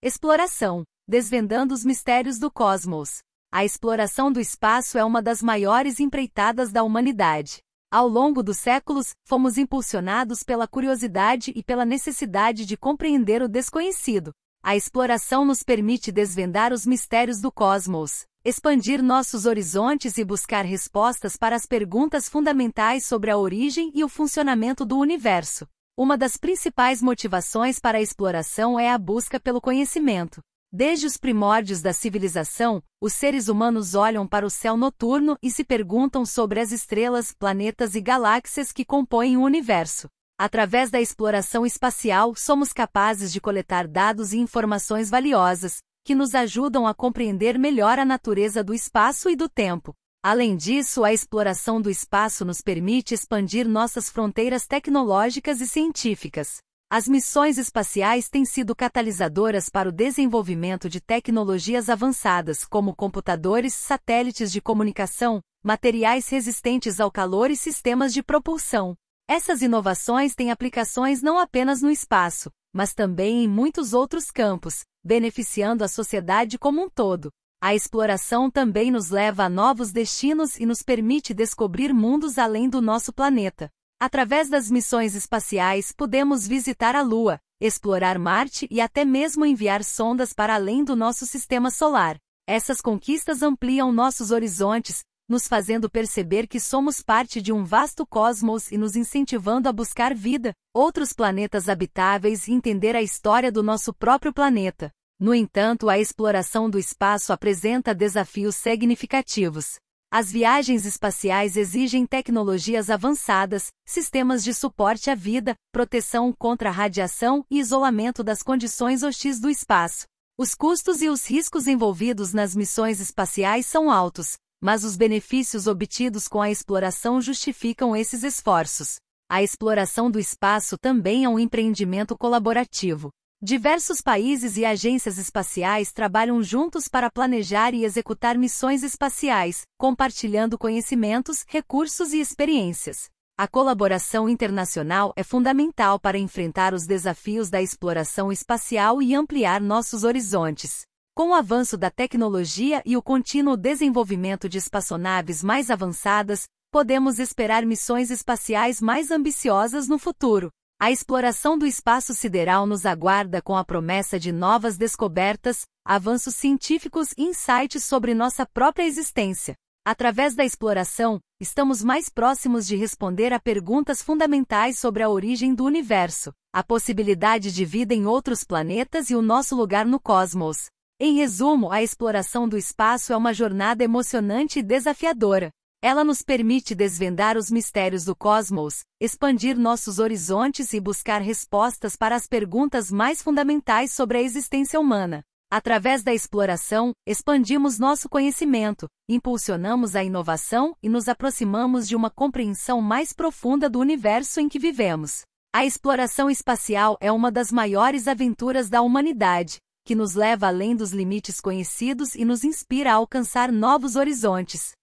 Exploração Desvendando os mistérios do cosmos. A exploração do espaço é uma das maiores empreitadas da humanidade. Ao longo dos séculos, fomos impulsionados pela curiosidade e pela necessidade de compreender o desconhecido. A exploração nos permite desvendar os mistérios do cosmos, expandir nossos horizontes e buscar respostas para as perguntas fundamentais sobre a origem e o funcionamento do universo. Uma das principais motivações para a exploração é a busca pelo conhecimento. Desde os primórdios da civilização, os seres humanos olham para o céu noturno e se perguntam sobre as estrelas, planetas e galáxias que compõem o universo. Através da exploração espacial, somos capazes de coletar dados e informações valiosas, que nos ajudam a compreender melhor a natureza do espaço e do tempo. Além disso, a exploração do espaço nos permite expandir nossas fronteiras tecnológicas e científicas. As missões espaciais têm sido catalisadoras para o desenvolvimento de tecnologias avançadas como computadores, satélites de comunicação, materiais resistentes ao calor e sistemas de propulsão. Essas inovações têm aplicações não apenas no espaço, mas também em muitos outros campos, beneficiando a sociedade como um todo. A exploração também nos leva a novos destinos e nos permite descobrir mundos além do nosso planeta. Através das missões espaciais, podemos visitar a Lua, explorar Marte e até mesmo enviar sondas para além do nosso sistema solar. Essas conquistas ampliam nossos horizontes, nos fazendo perceber que somos parte de um vasto cosmos e nos incentivando a buscar vida, outros planetas habitáveis e entender a história do nosso próprio planeta. No entanto, a exploração do espaço apresenta desafios significativos. As viagens espaciais exigem tecnologias avançadas, sistemas de suporte à vida, proteção contra a radiação e isolamento das condições hostis do espaço. Os custos e os riscos envolvidos nas missões espaciais são altos, mas os benefícios obtidos com a exploração justificam esses esforços. A exploração do espaço também é um empreendimento colaborativo. Diversos países e agências espaciais trabalham juntos para planejar e executar missões espaciais, compartilhando conhecimentos, recursos e experiências. A colaboração internacional é fundamental para enfrentar os desafios da exploração espacial e ampliar nossos horizontes. Com o avanço da tecnologia e o contínuo desenvolvimento de espaçonaves mais avançadas, podemos esperar missões espaciais mais ambiciosas no futuro. A exploração do espaço sideral nos aguarda com a promessa de novas descobertas, avanços científicos e insights sobre nossa própria existência. Através da exploração, estamos mais próximos de responder a perguntas fundamentais sobre a origem do universo, a possibilidade de vida em outros planetas e o nosso lugar no cosmos. Em resumo, a exploração do espaço é uma jornada emocionante e desafiadora, ela nos permite desvendar os mistérios do cosmos, expandir nossos horizontes e buscar respostas para as perguntas mais fundamentais sobre a existência humana. Através da exploração, expandimos nosso conhecimento, impulsionamos a inovação e nos aproximamos de uma compreensão mais profunda do universo em que vivemos. A exploração espacial é uma das maiores aventuras da humanidade, que nos leva além dos limites conhecidos e nos inspira a alcançar novos horizontes.